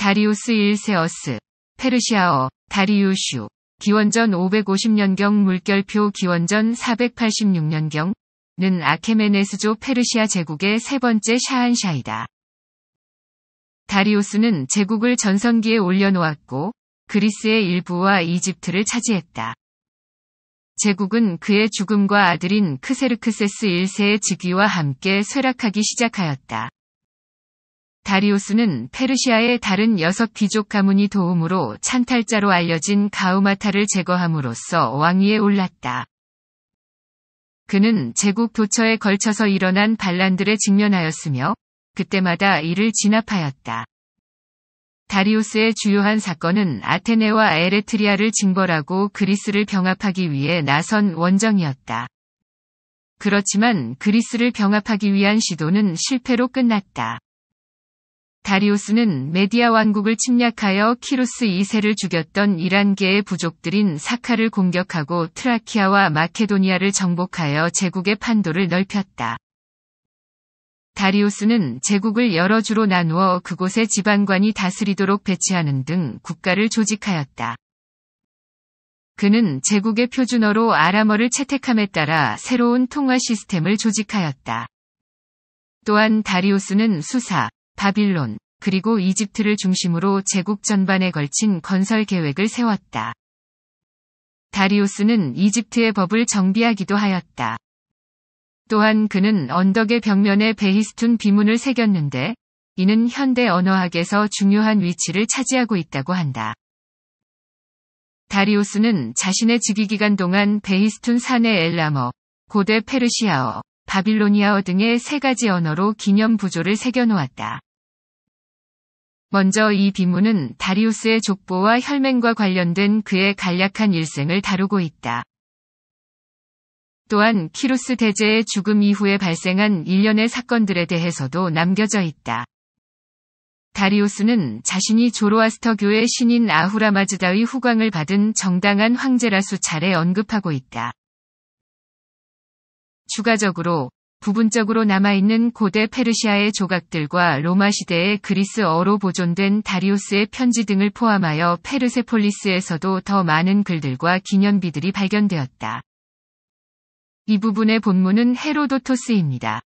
다리우스 1세어스, 페르시아어, 다리우슈, 기원전 550년경 물결표 기원전 486년경, 는 아케메네스조 페르시아 제국의 세 번째 샤한샤이다. 다리우스는 제국을 전성기에 올려놓았고 그리스의 일부와 이집트를 차지했다. 제국은 그의 죽음과 아들인 크세르크세스 1세의 즉위와 함께 쇠락하기 시작하였다. 다리우스는 페르시아의 다른 여섯 귀족 가문이 도움으로 찬탈자로 알려진 가우마타를 제거함으로써 왕위에 올랐다. 그는 제국 도처에 걸쳐서 일어난 반란들에 직면하였으며 그때마다 이를 진압하였다. 다리우스의 주요한 사건은 아테네와 에레트리아를 징벌하고 그리스를 병합하기 위해 나선 원정이었다. 그렇지만 그리스를 병합하기 위한 시도는 실패로 끝났다. 다리우스는 메디아 왕국을 침략하여 키루스 2세를 죽였던 이란계의 부족들인 사카를 공격하고 트라키아와 마케도니아를 정복하여 제국의 판도를 넓혔다. 다리우스는 제국을 여러 주로 나누어 그곳의 지방관이 다스리도록 배치하는 등 국가를 조직하였다. 그는 제국의 표준어로 아람어를 채택함에 따라 새로운 통화 시스템을 조직하였다. 또한 다리우스는 수사, 바빌론, 그리고 이집트를 중심으로 제국 전반에 걸친 건설 계획을 세웠다. 다리우스는 이집트의 법을 정비하기도 하였다. 또한 그는 언덕의 벽면에 베히스툰 비문을 새겼는데 이는 현대 언어학에서 중요한 위치를 차지하고 있다고 한다. 다리우스는 자신의 즉위 기간 동안 베히스툰 산의 엘라머, 고대 페르시아어, 바빌로니아어 등의 세 가지 언어로 기념 부조를 새겨놓았다. 먼저 이 비문은 다리우스의 족보와 혈맹과 관련된 그의 간략한 일생을 다루고 있다. 또한 키루스 대제의 죽음 이후에 발생한 일련의 사건들에 대해서도 남겨져 있다. 다리우스는 자신이 조로아스터교의 신인 아후라마즈다의 후광을 받은 정당한 황제라 수차례 언급하고 있다. 추가적으로 부분적으로 남아있는 고대 페르시아의 조각들과 로마 시대의 그리스어로 보존된 다리우스의 편지 등을 포함하여 페르세폴리스에서도 더 많은 글들과 기념비들이 발견되었다. 이 부분의 본문은 헤로도토스입니다.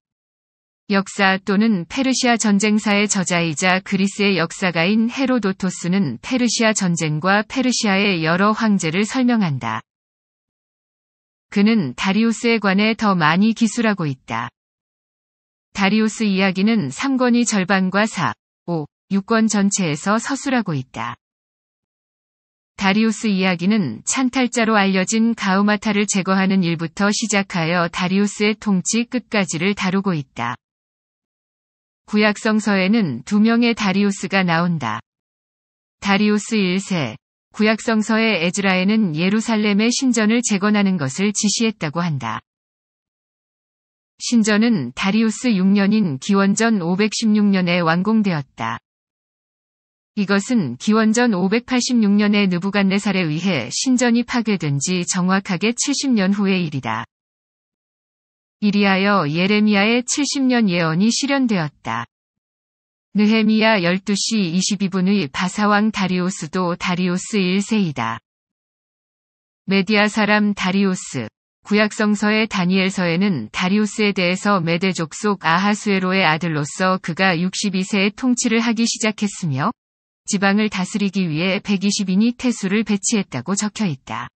역사 또는 페르시아 전쟁사의 저자이자 그리스의 역사가인 헤로도토스는 페르시아 전쟁과 페르시아의 여러 황제를 설명한다. 그는 다리우스에 관해 더 많이 기술하고 있다. 다리우스 이야기는 3권이 절반과 4, 5, 6권 전체에서 서술하고 있다. 다리우스 이야기는 찬탈자로 알려진 가우마타를 제거하는 일부터 시작하여 다리우스의 통치 끝까지를 다루고 있다. 구약성서에는 두 명의 다리우스가 나온다. 다리우스 1세, 구약성서의 에즈라에는 예루살렘의 신전을 재건하는 것을 지시했다고 한다. 신전은 다리우스 6년인 기원전 516년에 완공되었다. 이것은 기원전 586년에 느부갓네살에 의해 신전이 파괴된 지 정확하게 70년 후의 일이다. 이리하여 예레미야의 70년 예언이 실현되었다. 느헤미야 12시 22분의 바사왕 다리오스도 다리오스 1세이다. 메디아 사람 다리오스. 구약성서의 다니엘서에는 다리오스에 대해서 메대족 속 아하수에로의 아들로서 그가 62세에 통치를 하기 시작했으며 지방을 다스리기 위해 120인이 태수를 배치했다고 적혀 있다.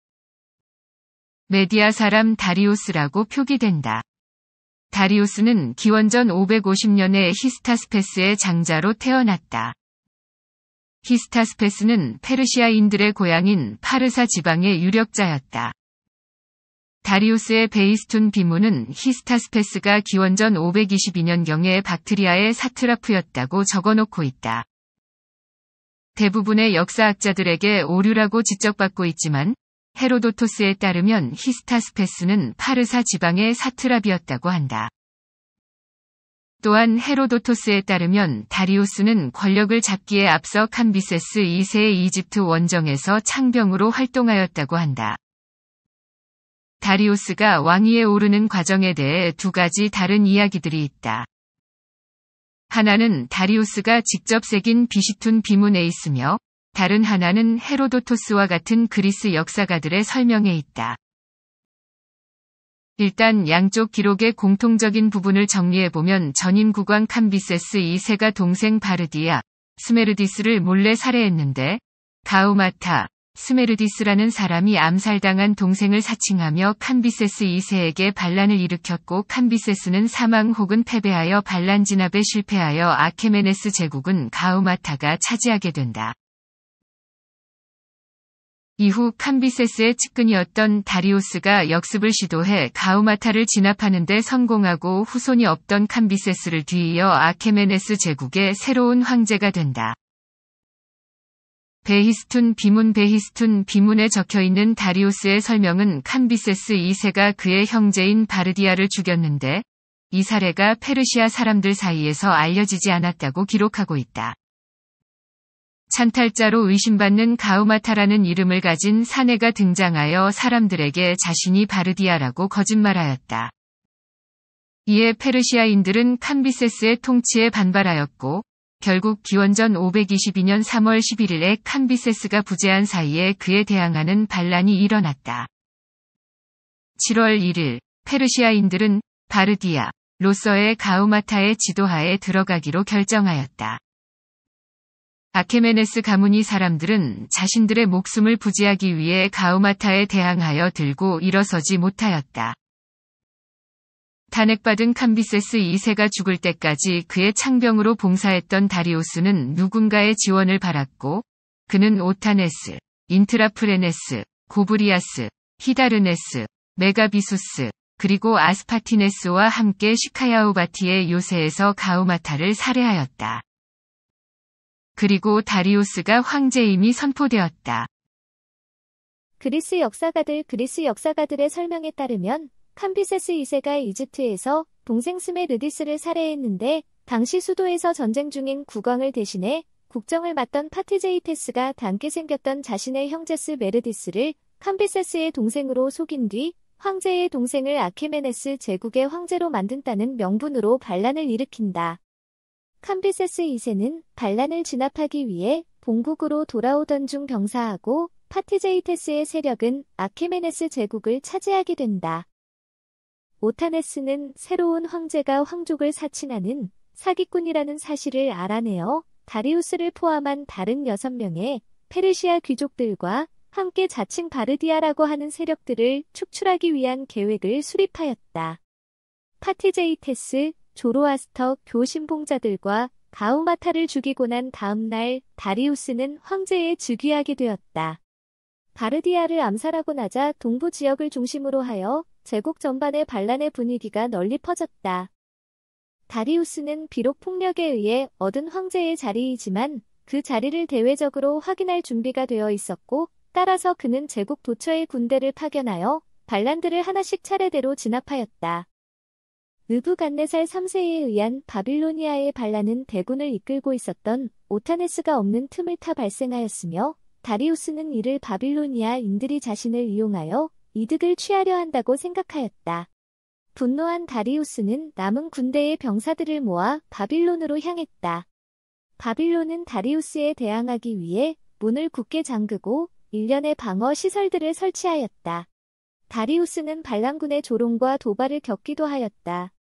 메디아 사람 다리오스라고 표기된다. 다리우스는 기원전 550년에 히스타스페스의 장자로 태어났다. 히스타스페스는 페르시아인들의 고향인 파르사 지방의 유력자였다. 다리우스의 베이스툰 비문은 히스타스페스가 기원전 522년경에 박트리아의 사트라프였다고 적어놓고 있다. 대부분의 역사학자들에게 오류라고 지적받고 있지만 헤로도토스에 따르면 히스타스페스는 파르사 지방의 사트랍이었다고 한다. 또한 헤로도토스에 따르면 다리우스는 권력을 잡기에 앞서 캄비세스 2세의 이집트 원정에서 창병으로 활동하였다고 한다. 다리우스가 왕위에 오르는 과정에 대해 두 가지 다른 이야기들이 있다. 하나는 다리우스가 직접 새긴 비시툰 비문에 있으며 다른 하나는 헤로도토스와 같은 그리스 역사가들의 설명에 있다. 일단 양쪽 기록의 공통적인 부분을 정리해보면 전임 국왕 캄비세스 2세가 동생 바르디아, 스메르디스를 몰래 살해했는데 가우마타, 스메르디스라는 사람이 암살당한 동생을 사칭하며 캄비세스 2세에게 반란을 일으켰고 캄비세스는 사망 혹은 패배하여 반란 진압에 실패하여 아케메네스 제국은 가우마타가 차지하게 된다. 이후 캄비세스의 측근이었던 다리오스가 역습을 시도해 가우마타를 진압하는데 성공하고 후손이 없던 캄비세스를 뒤이어 아케메네스 제국의 새로운 황제가 된다. 베히스툰 비문 베히스툰 비문에 적혀있는 다리오스의 설명은 캄비세스 2세가 그의 형제인 바르디아를 죽였는데 이 사례가 페르시아 사람들 사이에서 알려지지 않았다고 기록하고 있다. 창탈자로 의심받는 가우마타라는 이름을 가진 사내가 등장하여 사람들에게 자신이 바르디아라고 거짓말하였다. 이에 페르시아인들은 캄비세스의 통치에 반발하였고 결국 기원전 522년 3월 11일에 캄비세스가 부재한 사이에 그에 대항하는 반란이 일어났다. 7월 1일 페르시아인들은 바르디아로서의 가우마타의 지도하에 들어가기로 결정하였다. 아케메네스 가문이 사람들은 자신들의 목숨을 부지하기 위해 가우마타에 대항하여 들고 일어서지 못하였다. 탄핵받은 캄비세스 2세가 죽을 때까지 그의 창병으로 봉사했던 다리오스는 누군가의 지원을 바랐고, 그는 오타네스, 인트라프레네스, 고브리아스, 히다르네스, 메가비수스, 그리고 아스파티네스와 함께 시카야우바티의 요새에서 가우마타를 살해하였다. 그리고 다리우스가 황제임이 선포되었다. 그리스 역사가들 그리스 역사가들의 설명에 따르면 캄비세스 2세가 이집트에서 동생 스메르디스를 살해했는데 당시 수도에서 전쟁 중인 국왕을 대신해 국정을 맡던 파티제이테스가 닮게 생겼던 자신의 형제스 메르디스를 캄비세스의 동생으로 속인 뒤 황제의 동생을 아케메네스 제국의 황제로 만든다는 명분으로 반란을 일으킨다. 캄비세스 2세는 반란을 진압하기 위해 본국으로 돌아오던 중 병사하고 파티제이테스의 세력은 아케메네스 제국을 차지하게 된다. 오타네스는 새로운 황제가 황족을 사칭하는 사기꾼이라는 사실을 알아내어 다리우스를 포함한 다른 6명의 페르시아 귀족들과 함께 자칭 바르디아라고 하는 세력들을 축출하기 위한 계획을 수립하였다. 파티제이테스 조로아스터 교신봉자들과 가우마타를 죽이고 난 다음날 다리우스는 황제에 즉위하게 되었다. 바르디아를 암살하고 나자 동부 지역을 중심으로 하여 제국 전반의 반란의 분위기가 널리 퍼졌다. 다리우스는 비록 폭력에 의해 얻은 황제의 자리이지만 그 자리를 대외적으로 확인할 준비가 되어 있었고 따라서 그는 제국 도처의 군대를 파견하여 반란들을 하나씩 차례대로 진압하였다. 느부갓네살 3세에 의한 바빌로니아의 반란은 대군을 이끌고 있었던 오타네스가 없는 틈을 타 발생하였으며 다리우스는 이를 바빌로니아인들이 자신을 이용하여 이득을 취하려 한다고 생각하였다. 분노한 다리우스는 남은 군대의 병사들을 모아 바빌론으로 향했다. 바빌론은 다리우스에 대항하기 위해 문을 굳게 잠그고 일련의 방어 시설들을 설치하였다. 다리우스는 반란군의 조롱과 도발을 겪기도 하였다.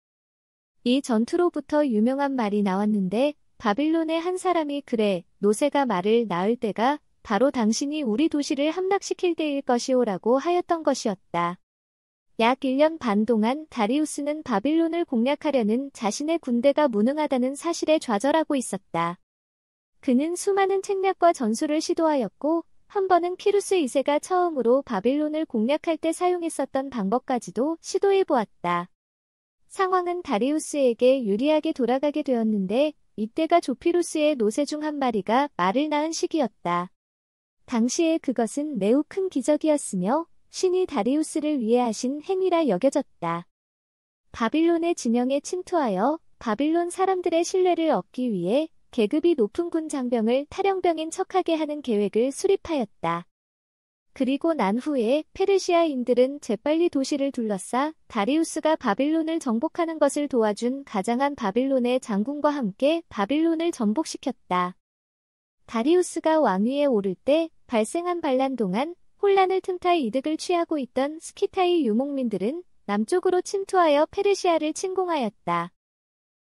이 전투로부터 유명한 말이 나왔는데 바빌론의 한 사람이 그래 노세가 말을 낳을 때가 바로 당신이 우리 도시를 함락시킬 때일 것이오라고 하였던 것이었다. 약 1년 반 동안 다리우스는 바빌론을 공략하려는 자신의 군대가 무능하다는 사실에 좌절하고 있었다. 그는 수많은 책략과 전술을 시도하였고 한 번은 피루스 2세가 처음으로 바빌론을 공략할 때 사용했었던 방법까지도 시도해보았다. 상황은 다리우스에게 유리하게 돌아가게 되었는데 이때가 조피루스의 노새 중한 마리가 말을 낳은 시기였다. 당시에 그것은 매우 큰 기적이었으며 신이 다리우스를 위해 하신 행위라 여겨졌다. 바빌론의 진영에 침투하여 바빌론 사람들의 신뢰를 얻기 위해 계급이 높은 군 장병을 탈영병인 척하게 하는 계획을 수립하였다. 그리고 난 후에 페르시아인들은 재빨리 도시를 둘러싸 다리우스가 바빌론을 정복하는 것을 도와준 가장한 바빌론의 장군과 함께 바빌론을 전복시켰다. 다리우스가 왕위에 오를 때 발생한 반란 동안 혼란을 틈타 이득을 취하고 있던 스키타이 유목민들은 남쪽으로 침투하여 페르시아를 침공하였다.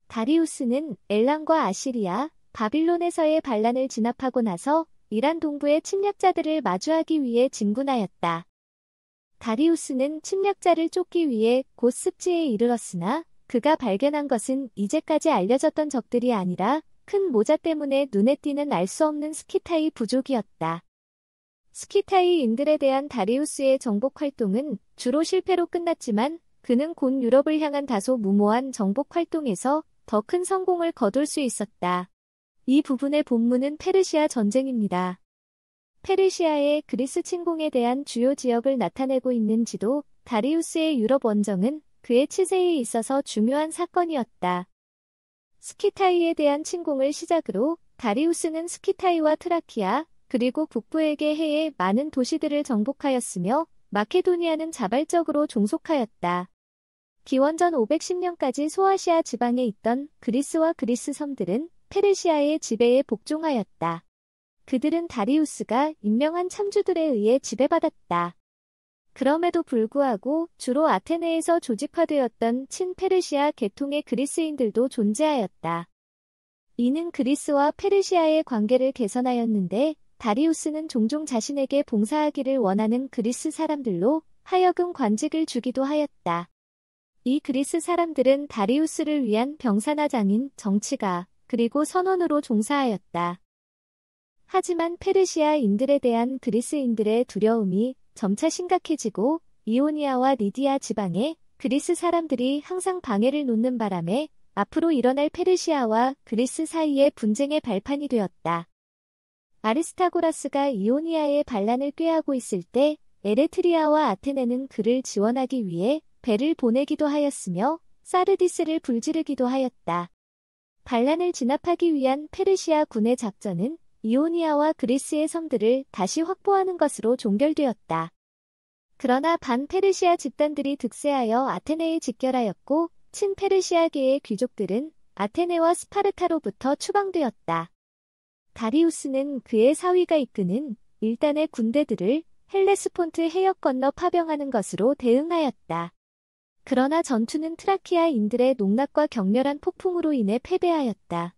다리우스는 엘랑과 아시리아, 바빌론에서의 반란을 진압하고 나서 이란 동부의 침략자들을 마주하기 위해 진군하였다. 다리우스는 침략자를 쫓기 위해 곧 습지에 이르렀으나 그가 발견한 것은 이제까지 알려졌던 적들이 아니라 큰 모자 때문에 눈에 띄는 알 수 없는 스키타이 부족이었다. 스키타이인들에 대한 다리우스의 정복 활동은 주로 실패로 끝났지만 그는 곧 유럽을 향한 다소 무모한 정복 활동에서 더 큰 성공을 거둘 수 있었다. 이 부분의 본문은 페르시아 전쟁입니다. 페르시아의 그리스 침공에 대한 주요 지역을 나타내고 있는 지도, 다리우스의 유럽 원정은 그의 치세에 있어서 중요한 사건이었다. 스키타이에 대한 침공을 시작으로 다리우스는 스키타이와 트라키아, 그리고 북부에게 해에 많은 도시들을 정복하였으며 마케도니아는 자발적으로 종속하였다. 기원전 510년까지 소아시아 지방에 있던 그리스와 그리스 섬들은 페르시아의 지배에 복종하였다. 그들은 다리우스가 임명한 참주들에 의해 지배받았다. 그럼에도 불구하고 주로 아테네에서 조직화되었던 친페르시아 계통의 그리스인들도 존재하였다. 이는 그리스와 페르시아의 관계를 개선하였는데 다리우스는 종종 자신에게 봉사하기를 원하는 그리스 사람들로 하여금 관직을 주기도 하였다. 이 그리스 사람들은 다리우스를 위한 병사나 장인, 정치가, 그리고 선원으로 종사하였다. 하지만 페르시아인들에 대한 그리스인들의 두려움이 점차 심각해지고 이오니아와 니디아 지방에 그리스 사람들이 항상 방해를 놓는 바람에 앞으로 일어날 페르시아와 그리스 사이의 분쟁의 발판이 되었다. 아리스타고라스가 이오니아의 반란을 꾀하고 있을 때 에레트리아와 아테네는 그를 지원하기 위해 배를 보내기도 하였으며 사르디스를 불지르기도 하였다. 반란을 진압하기 위한 페르시아 군의 작전은 이오니아와 그리스의 섬들을 다시 확보하는 것으로 종결되었다. 그러나 반페르시아 집단들이 득세하여 아테네에 직결하였고 친페르시아계의 귀족들은 아테네와 스파르타로부터 추방되었다. 다리우스는 그의 사위가 이끄는 일단의 군대들을 헬레스폰트 해역 건너 파병하는 것으로 대응하였다. 그러나 전투는 트라키아인들의 농락과 격렬한 폭풍으로 인해 패배하였다.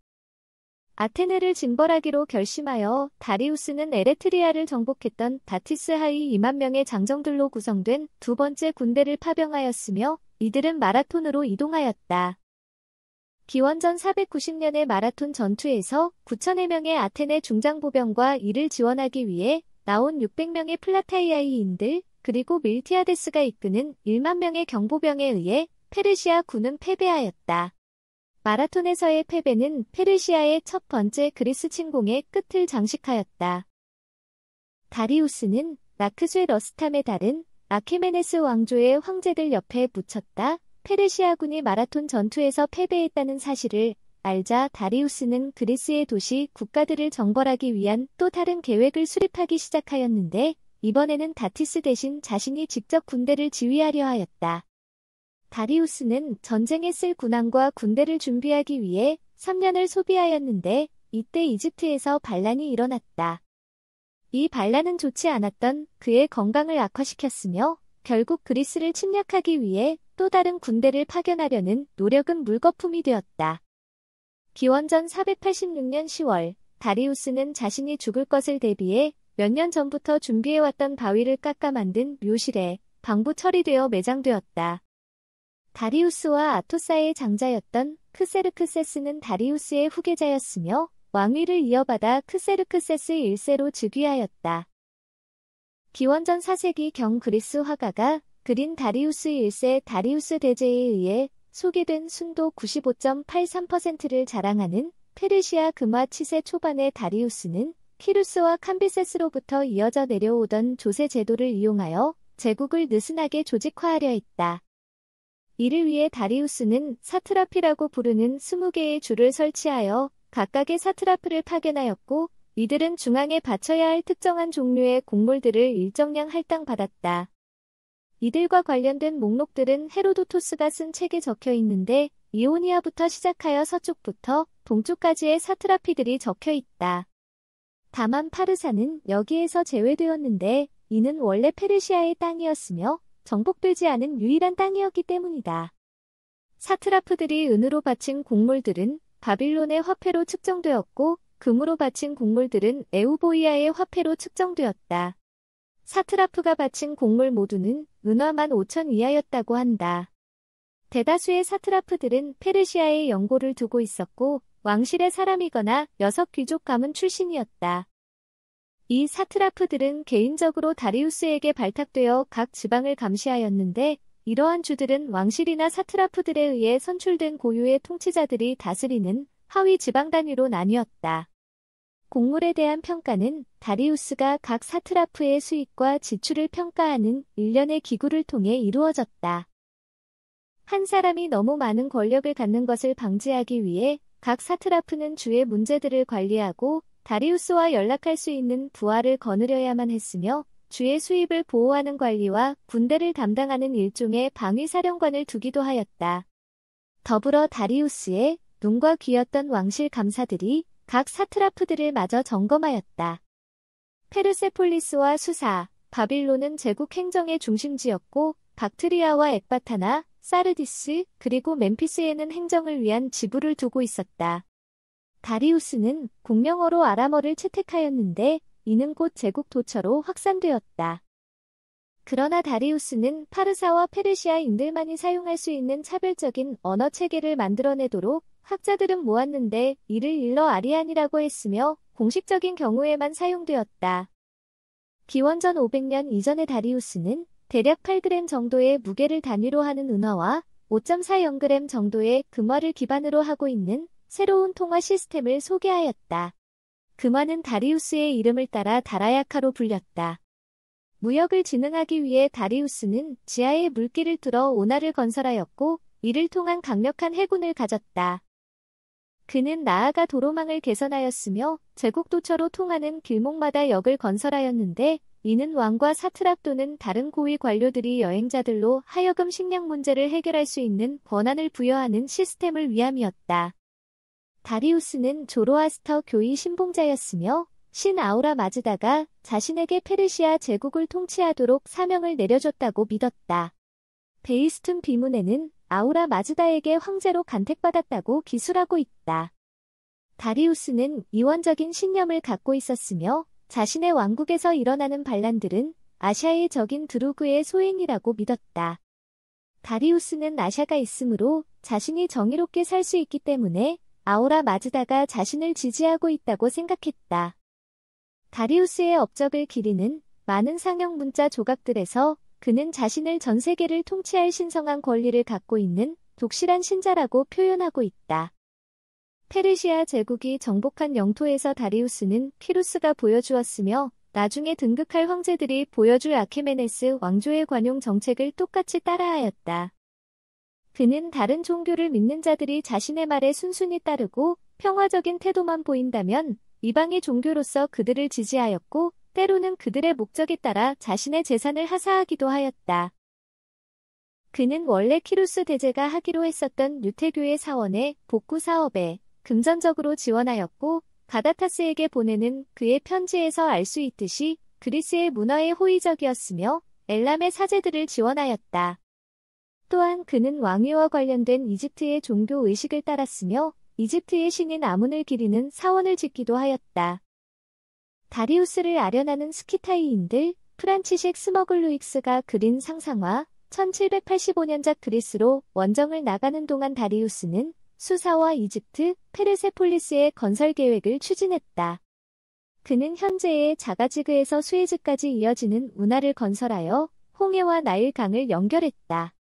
아테네를 징벌하기로 결심하여 다리우스는 에레트리아를 정복했던 바티스 하이 2만 명의 장정들로 구성된 두 번째 군대를 파병하였으며 이들은 마라톤으로 이동하였다. 기원전 490년의 마라톤 전투에서 9천여 명의 아테네 중장보병과 이를 지원하기 위해 나온 600명의 플라타이아이인들, 그리고 밀티아데스가 이끄는 1만 명의 경보병에 의해 페르시아 군은 패배하였다. 마라톤에서의 패배는 페르시아의 첫 번째 그리스 침공의 끝을 장식하였다. 다리우스는 나크스의 러스탐에 달은 아케메네스 왕조의 황제들 옆에 붙였다. 페르시아군이 마라톤 전투에서 패배했다는 사실을 알자 다리우스는 그리스의 도시 국가들을 정벌하기 위한 또 다른 계획을 수립하기 시작하였는데 이번에는 다티스 대신 자신이 직접 군대를 지휘하려 하였다. 다리우스는 전쟁에 쓸 군함과 군대를 준비하기 위해 3년을 소비하였는데 이때 이집트에서 반란이 일어났다. 이 반란은 좋지 않았던 그의 건강을 악화시켰으며 결국 그리스를 침략하기 위해 또 다른 군대를 파견하려는 노력은 물거품이 되었다. 기원전 486년 10월 다리우스는 자신이 죽을 것을 대비해 몇년 전부터 준비해왔던 바위를 깎아 만든 묘실에 방부 처리되어 매장되었다. 다리우스와 아토사의 장자였던 크세르크세스는 다리우스의 후계자였으며 왕위를 이어받아 크세르크세스 1세로 즉위하였다. 기원전 4세기 경 그리스 화가가 그린 다리우스 1세 다리우스 대제에 의해 소개된 순도 95.83%를 자랑하는 페르시아 금화 치세 초반의 다리우스는 키루스와 캄비세스로부터 이어져 내려오던 조세 제도를 이용하여 제국을 느슨하게 조직화하려 했다. 이를 위해 다리우스는 사트라피라고 부르는 20개의 줄을 설치하여 각각의 사트라프를 파견하였고 이들은 중앙에 바쳐야 할 특정한 종류의 곡물들을 일정량 할당받았다. 이들과 관련된 목록들은 헤로도토스가 쓴 책에 적혀 있는데 이오니아부터 시작하여 서쪽부터 동쪽까지의 사트라피들이 적혀 있다. 다만 파르사는 여기에서 제외되었는데 이는 원래 페르시아의 땅이었으며 정복되지 않은 유일한 땅이었기 때문이다. 사트라프들이 은으로 바친 곡물들은 바빌론의 화폐로 측정되었고 금으로 바친 곡물들은 에우보이아의 화폐로 측정되었다. 사트라프가 바친 곡물 모두는 은화만 5천 이하였다고 한다. 대다수의 사트라프들은 페르시아의연고를 두고 있었고 왕실의 사람이거나 여섯 귀족 가문 출신이었다. 이 사트라프들은 개인적으로 다리우스에게 발탁되어 각 지방을 감시하였는데 이러한 주들은 왕실이나 사트라프들에 의해 선출된 고유의 통치자들이 다스리는 하위 지방 단위로 나뉘었다. 곡물에 대한 평가는 다리우스가 각 사트라프의 수익과 지출을 평가하는 일련의 기구를 통해 이루어졌다. 한 사람이 너무 많은 권력을 갖는 것을 방지하기 위해 각 사트라프는 주의 문제들을 관리하고 다리우스와 연락할 수 있는 부하를 거느려야만 했으며 주의 수입을 보호하는 관리와 군대를 담당하는 일종의 방위사령관을 두기도 하였다. 더불어 다리우스의 눈과 귀였던 왕실 감사들이 각 사트라프들을 마저 점검하였다. 페르세폴리스와 수사, 바빌론은 제국 행정의 중심지였고 박트리아와 엑바타나, 사르디스, 그리고 멤피스에는 행정을 위한 지부를 두고 있었다. 다리우스는 공명어로 아람어를 채택하였는데 이는 곧 제국 도처로 확산되었다. 그러나 다리우스는 파르사와 페르시아인들만이 사용할 수 있는 차별적인 언어 체계를 만들어내도록 학자들은 모았는데 이를 일러 아리안이라고 했으며 공식적인 경우에만 사용되었다. 기원전 500년 이전의 다리우스는 대략 8g 정도의 무게를 단위로 하는 은화와 5.40g 정도의 금화를 기반으로 하고 있는 새로운 통화 시스템을 소개하였다. 금화는 다리우스의 이름을 따라 다라야카로 불렸다. 무역을 진흥하기 위해 다리우스는 지하에 물길을 뚫어 오나를 건설하였고 이를 통한 강력한 해군을 가졌다. 그는 나아가 도로망을 개선하였으며 제국도처로 통하는 길목마다 역을 건설하였는데 이는 왕과 사트락 또는 다른 고위 관료들이 여행자들로 하여금 식량 문제를 해결할 수 있는 권한을 부여하는 시스템을 위함이었다. 다리우스는 조로아스터 교의 신봉자였으며 신 아우라 마즈다가 자신에게 페르시아 제국을 통치하도록 사명을 내려줬다고 믿었다. 베이스툰 비문에는 아우라 마즈다에게 황제로 간택받았다고 기술하고 있다. 다리우스는 이원적인 신념을 갖고 있었으며 자신의 왕국에서 일어나는 반란들은 아시아의 적인 드루그의 소행이라고 믿었다. 다리우스는 아시아가 있으므로 자신이 정의롭게 살 수 있기 때문에 아우라 마즈다가 자신을 지지하고 있다고 생각했다. 다리우스의 업적을 기리는 많은 상형 문자 조각들에서 그는 자신을 전 세계를 통치할 신성한 권리를 갖고 있는 독실한 신자라고 표현하고 있다. 페르시아 제국이 정복한 영토에서 다리우스는 키루스가 보여주었으며 나중에 등극할 황제들이 보여줄 아케메네스 왕조의 관용 정책을 똑같이 따라하였다. 그는 다른 종교를 믿는 자들이 자신의 말에 순순히 따르고 평화적인 태도만 보인다면 이방의 종교로서 그들을 지지하였고 때로는 그들의 목적에 따라 자신의 재산을 하사하기도 하였다. 그는 원래 키루스 대제가 하기로 했었던 유태교의 사원의 복구 사업에 금전적으로 지원하였고 가다타스에게 보내는 그의 편지에서 알 수 있듯이 그리스의 문화에 호의적이었으며 엘람의 사제들을 지원하였다. 또한 그는 왕위와 관련된 이집트의 종교 의식을 따랐으며 이집트의 신인 아문을 기리는 사원을 짓기도 하였다. 다리우스를 아련하는 스키타이인들 프란치식 스머글루익스가 그린 상상화 1785년작 그리스로 원정을 나가는 동안 다리우스는 수사와 이집트, 페르세폴리스의 건설 계획을 추진했다. 그는 현재의 자가지그에서 수에즈까지 이어지는 운하를 건설하여 홍해와 나일강을 연결했다.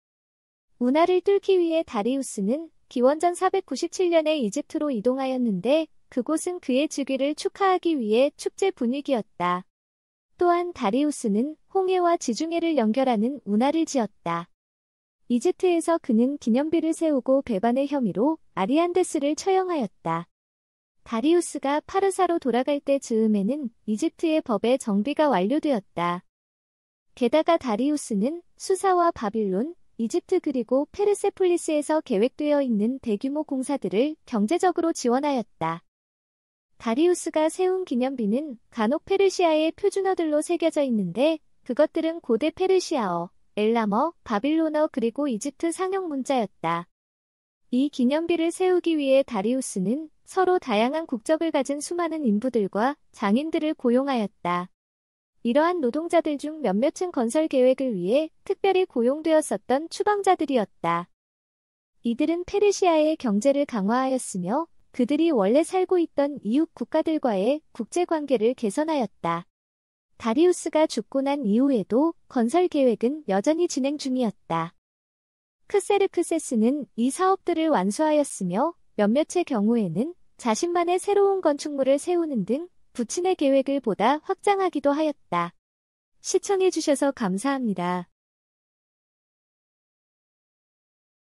운하를 뚫기 위해 다리우스는 기원전 497년에 이집트로 이동하였는데 그곳은 그의 주기를 축하하기 위해 축제 분위기였다. 또한 다리우스는 홍해와 지중해를 연결하는 운하를 지었다. 이집트에서 그는 기념비를 세우고 배반의 혐의로 아리안데스를 처형하였다. 다리우스가 파르사로 돌아갈 때 즈음에는 이집트의 법의 정비가 완료되었다. 게다가 다리우스는 수사와 바빌론, 이집트 그리고 페르세폴리스에서 계획되어 있는 대규모 공사들을 경제적으로 지원하였다. 다리우스가 세운 기념비는 간혹 페르시아의 표준어들로 새겨져 있는데 그것들은 고대 페르시아어, 엘람어, 바빌로너 그리고 이집트 상형 문자였다. 이 기념비를 세우기 위해 다리우스는 서로 다양한 국적을 가진 수많은 인부들과 장인들을 고용하였다. 이러한 노동자들 중 몇몇은 건설 계획을 위해 특별히 고용되었었던 추방자들이었다. 이들은 페르시아의 경제를 강화하였으며 그들이 원래 살고 있던 이웃 국가들과의 국제관계를 개선하였다. 다리우스가 죽고 난 이후에도 건설 계획은 여전히 진행 중이었다. 크세르크세스는 이 사업들을 완수하였으며 몇몇의 경우에는 자신만의 새로운 건축물을 세우는 등 부친의 계획을 보다 확장하기도 하였다. 시청해주셔서 감사합니다.